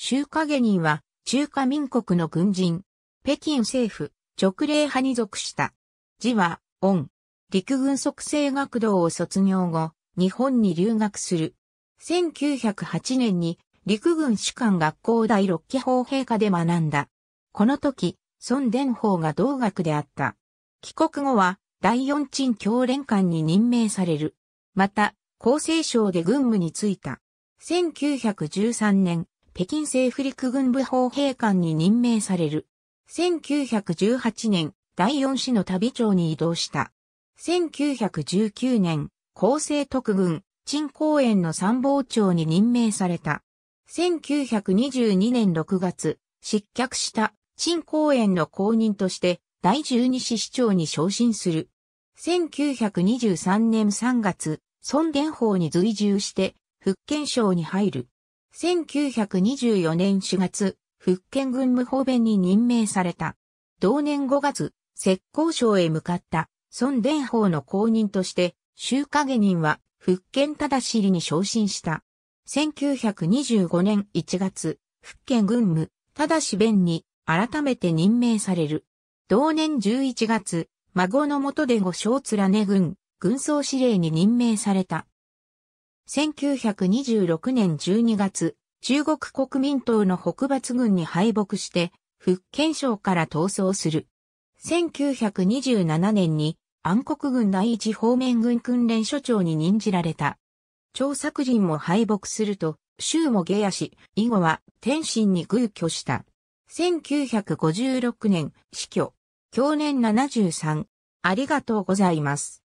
周華下人は中華民国の軍人、北京政府、直令派に属した。字は、恩。陸軍即成学堂を卒業後、日本に留学する。1908年に陸軍士官学校第六期法陛下で学んだ。この時、孫伝法が同学であった。帰国後は、第四鎮教連官に任命される。また、厚生省で軍務に就いた。1913年、北京政府陸軍部砲兵官に任命される。1918年、第四市の旅長に移動した。1919年、厚生特軍、陳公園の参謀長に任命された。1922年6月、失脚した陳公園の公認として第十二市市長に昇進する。1923年3月、孫伝法に随従して、福建省に入る。1924年4月、福建軍務方弁に任命された。同年5月、石膏省へ向かった孫伝法の公認として、周華下人は福建忠りに昇進した。1925年1月、福建軍務、忠弁に改めて任命される。同年11月、孫の下で五小連ね軍、軍総司令に任命された。1926年12月、中国国民党の北伐軍に敗北して、福建省から逃走する。1927年に暗黒軍第一方面軍訓練所長に任じられた。張作人も敗北すると、州も下野し、以後は天津に偶居した。1956年、死去。去年73。ありがとうございます。